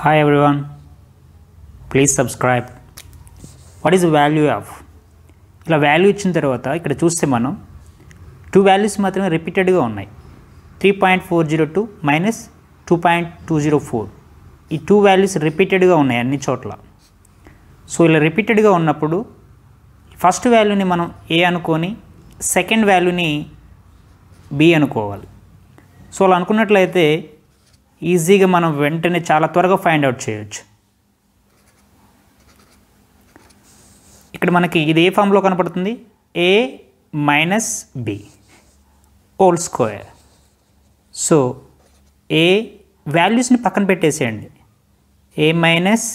Hi everyone please subscribe What is the value of? ఇలా value ఇచ్చిన తర్వాత ఇక్కడ చూస్తే మనం టూ వాల్యూస్ మాత్రమే రిపీటెడ్గా ఉన్నాయి three point four zero two minus two point two zero four ఈ టూ వాల్యూస్ రిపీటెడ్గా ఉన్నాయి అన్ని చోట్ల సో ఇలా రిపీటెడ్గా ఉన్నప్పుడు ఫస్ట్ వాల్యూని మనం ఏ అనుకొని సెకండ్ వాల్యూని బి అనుకోవాలి సో అలా అనుకున్నట్లయితే ఈజీగా మనం వెంటనే చాలా త్వరగా ఫైండ్ అవుట్ చేయొచ్చు ఇక్కడ మనకి ఇది ఏ ఫామ్లో కనపడుతుంది a minus b whole square so ఏ వాల్యూస్ని పక్కన పెట్టేసేయండి a minus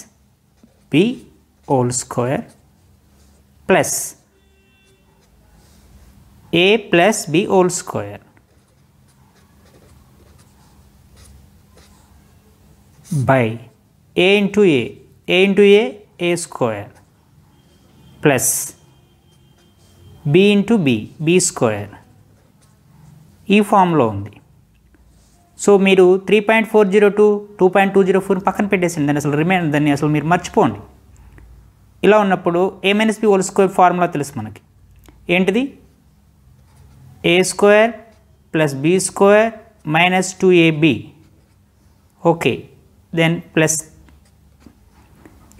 b whole square plus a plus b whole square by a into a a into a a square plus b into b, b square ఈ ఫామ్లో ఉంది so మీరు three point four zero two two point two zero four పక్కన పెట్టేసింది దాన్ని అసలు remain దాన్ని అసలు మీరు మర్చిపోండి ఇలా ఉన్నప్పుడు a minus b whole square formula తెలుసు మనకి ఏంటిది a square plus b square minus two a b okay then plus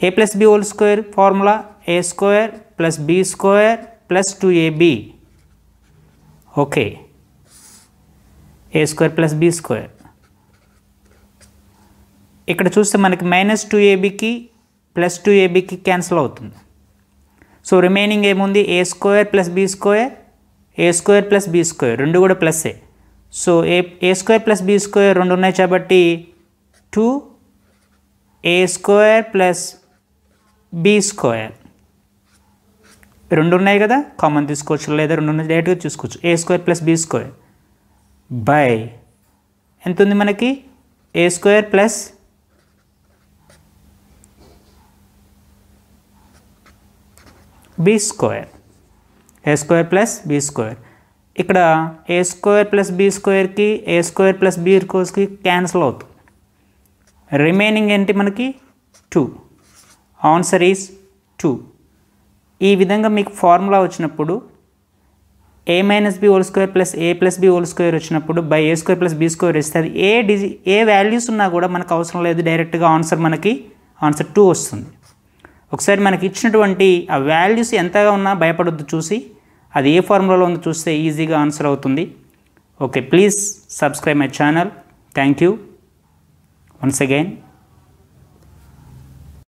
a plus b whole square formula a square plus b square plus 2ab okay a square plus b square ఇక్కడ చూస్తే మనకి minus two ఏబీకి plus two ఏబీకి cancel అవుతుంది so remaining ఏముంది a square plus b square a square plus b square రెండు కూడా a so a a square plus b square రెండు ఉన్నాయి కాబట్టి two a square plus b square రెండు ఉన్నాయి కదా కామన్ తీసుకోవచ్చు లేదా రెండు ఉన్నాయి డైరెక్ట్గా చూసుకోవచ్చు a square plus b square by ఎంత ఉంది మనకి a square plus b square a square plus b square ఇక్కడ ఏ స్క్వేర్ ప్లస్ బి స్క్వేర్కి ఏ స్క్వేర్ ప్లస్ బి స్క్వేర్కి క్యాన్సిల్ అవుతుంది రిమైనింగ్ ఏంటి మనకి టూ ఆన్సర్ ఈజ్ టూ ఈ విధంగా మీకు ఫార్ములా వచ్చినప్పుడు a minus b whole square plus a plus b whole square వచ్చినప్పుడు by a square plus b square ఇస్తుంది ఏ డిజి ఏ వాల్యూస్ ఉన్నా కూడా మనకు అవసరం లేదు డైరెక్ట్గా ఆన్సర్ మనకి ఆన్సర్ టూ వస్తుంది ఒకసారి మనకి ఇచ్చినటువంటి ఆ వాల్యూస్ ఎంతగా ఉన్నా భయపడొద్దు చూసి అది ఏ ఫార్ములాలో ఉందో చూస్తే ఈజీగా ఆన్సర్ అవుతుంది okay please subscribe my channel thank you Once again,